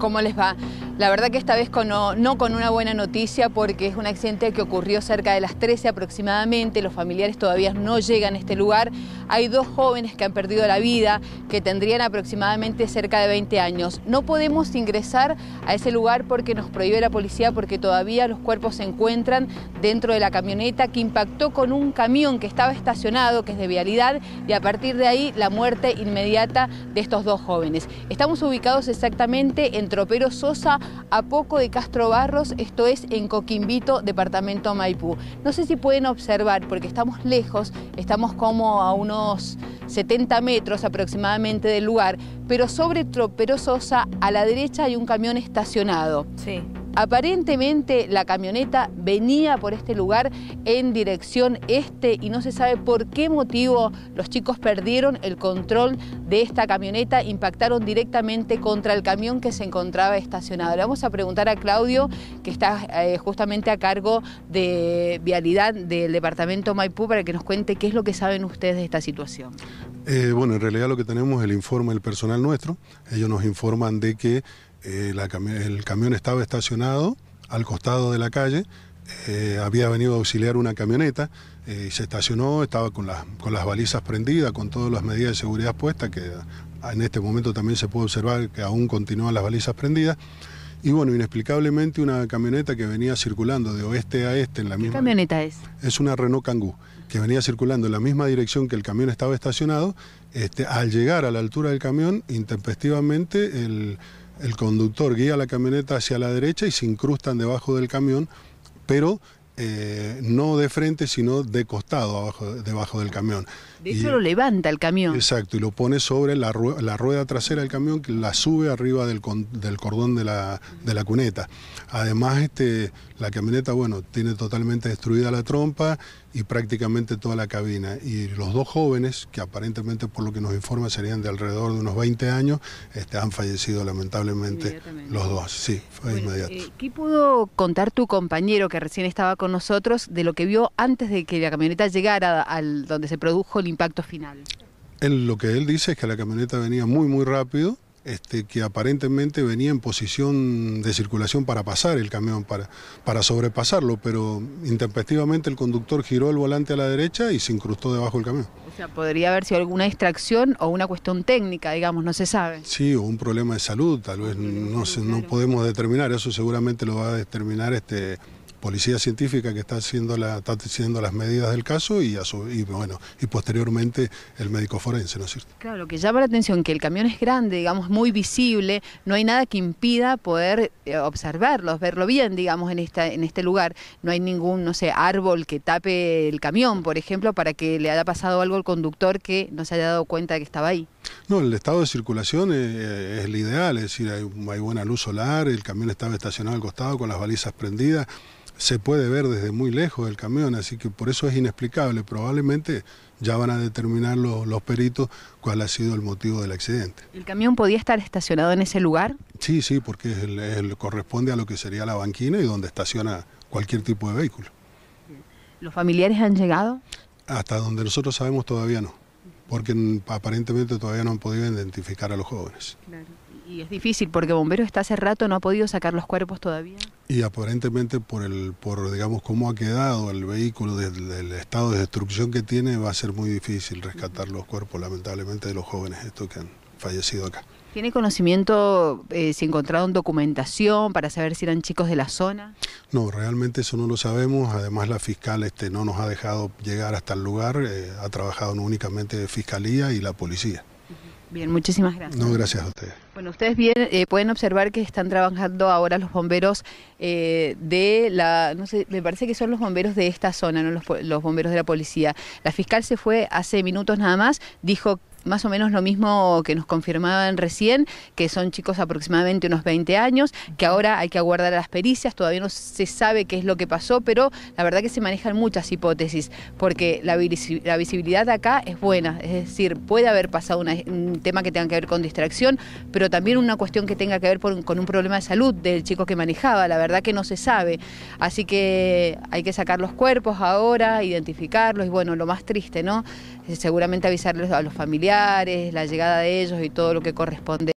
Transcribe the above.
¿Cómo les va? La verdad que esta vez no, no, con una buena noticia porque es un accidente que ocurrió cerca de las 13 aproximadamente, los familiares todavía no llegan a este lugar. Hay dos jóvenes que han perdido la vida, que tendrían aproximadamente cerca de 20 años. No podemos ingresar a ese lugar porque nos prohíbe la policía porque todavía los cuerpos se encuentran dentro de la camioneta que impactó con un camión que estaba estacionado, que es de vialidad, y a partir de ahí la muerte inmediata de estos dos jóvenes. Estamos ubicados exactamente en Tropero Sosa, a poco de Castro Barros, esto es en Coquimbito, departamento Maipú. No sé si pueden observar, porque estamos lejos, estamos como a unos 70 metros aproximadamente del lugar, pero sobre Tropero a la derecha hay un camión estacionado. Sí. Aparentemente la camioneta venía por este lugar en dirección este y no se sabe por qué motivo los chicos perdieron el control de esta camioneta, impactaron directamente contra el camión que se encontraba estacionado. Le vamos a preguntar a Claudio, que está eh, justamente a cargo de vialidad del departamento Maipú, para que nos cuente qué es lo que saben ustedes de esta situación. Eh, bueno, en realidad lo que tenemos es el informe del personal nuestro. Ellos nos informan de que eh, el camión estaba estacionado al costado de la calle, eh, había venido a auxiliar una camioneta eh, y se estacionó, estaba con las, con las balizas prendidas, con todas las medidas de seguridad puestas, que en este momento también se puede observar que aún continúan las balizas prendidas. Y bueno, inexplicablemente una camioneta que venía circulando de oeste a este en la misma... ¿Qué camioneta es? Es una Renault Kangoo, que venía circulando en la misma dirección que el camión estaba estacionado. Este, al llegar a la altura del camión, intempestivamente el el conductor guía la camioneta hacia la derecha y se incrustan debajo del camión, pero eh, no de frente, sino de costado, abajo, debajo del camión. De hecho, lo levanta el camión. Exacto, y lo pone sobre la, rueda, trasera del camión, que la sube arriba del, cordón de la, de la, cuneta. Además, este, la camioneta, bueno, tiene totalmente destruida la trompa, y prácticamente toda la cabina. Y los dos jóvenes, que aparentemente por lo que nos informa serían de alrededor de unos 20 años, este, han fallecido lamentablemente los dos. Sí, fue inmediato. Eh, ¿Qué pudo contar tu compañero que recién estaba con nosotros de lo que vio antes de que la camioneta llegara al donde se produjo el impacto final? En lo que él dice es que la camioneta venía muy, muy rápido este, que aparentemente venía en posición de circulación para pasar el camión, para, para sobrepasarlo, pero intempestivamente el conductor giró el volante a la derecha y se incrustó debajo del camión. O sea, podría haber sido alguna distracción o una cuestión técnica, digamos, no se sabe. Sí, o un problema de salud, tal vez, no, no podemos determinar, eso seguramente lo va a determinar este policía científica que está haciendo, la, está las medidas del caso y, bueno, y posteriormente el médico forense, ¿no es cierto? Claro, lo que llama la atención que el camión es grande, digamos, muy visible, no hay nada que impida poder eh, observarlos, verlo bien, digamos, en, esta, en este lugar. No hay ningún, no sé, árbol que tape el camión, por ejemplo, para que le haya pasado algo al conductor que no se haya dado cuenta de que estaba ahí. No, el estado de circulación eh, eh, es, el ideal, es decir, hay, hay buena luz solar, el camión estaba estacionado al costado con las balizas prendidas se puede ver desde muy lejos el camión, así que por eso es inexplicable. Probablemente ya van a determinar los, peritos cuál ha sido el motivo del accidente. ¿El camión podía estar estacionado en ese lugar? Sí, sí, porque es corresponde a lo que sería la banquina y donde estaciona cualquier tipo de vehículo. ¿Los familiares han llegado? Hasta donde nosotros sabemos todavía no, porque aparentemente todavía no han podido identificar a los jóvenes. Y es difícil porque bombero está hace rato, no ha podido sacar los cuerpos todavía y aparentemente por el por digamos cómo ha quedado el vehículo del, estado de destrucción que tiene va a ser muy difícil rescatar los cuerpos lamentablemente de los jóvenes estos que han fallecido acá. ¿Tiene conocimiento eh, si encontraron documentación para saber si eran chicos de la zona? No, realmente eso no lo sabemos. Además la fiscal este, no nos ha dejado llegar hasta el lugar. Eh, ha trabajado únicamente fiscalía y la policía. Bien, muchísimas gracias. No, gracias a ustedes. Bueno, ustedes bien, eh, pueden observar que están trabajando ahora los bomberos eh, de la, no sé, me parece que son los bomberos de esta zona, no los, los bomberos de la policía. La fiscal se fue hace minutos nada más, dijo más o menos lo mismo que nos confirmaban recién, que son chicos aproximadamente unos 20 años, que ahora hay que aguardar las pericias, todavía no se sabe qué es lo que pasó, pero la verdad que se manejan muchas hipótesis, porque la, visibilidad acá es buena, es decir, puede haber pasado un tema que tenga que ver con distracción, pero también una cuestión que tenga que ver con un problema de salud del chico que manejaba, la verdad que no se sabe, así que hay que sacar los cuerpos ahora, identificarlos y bueno, lo más triste, ¿no? Eh, seguramente avisarles a los familiares la llegada de ellos y todo lo que corresponde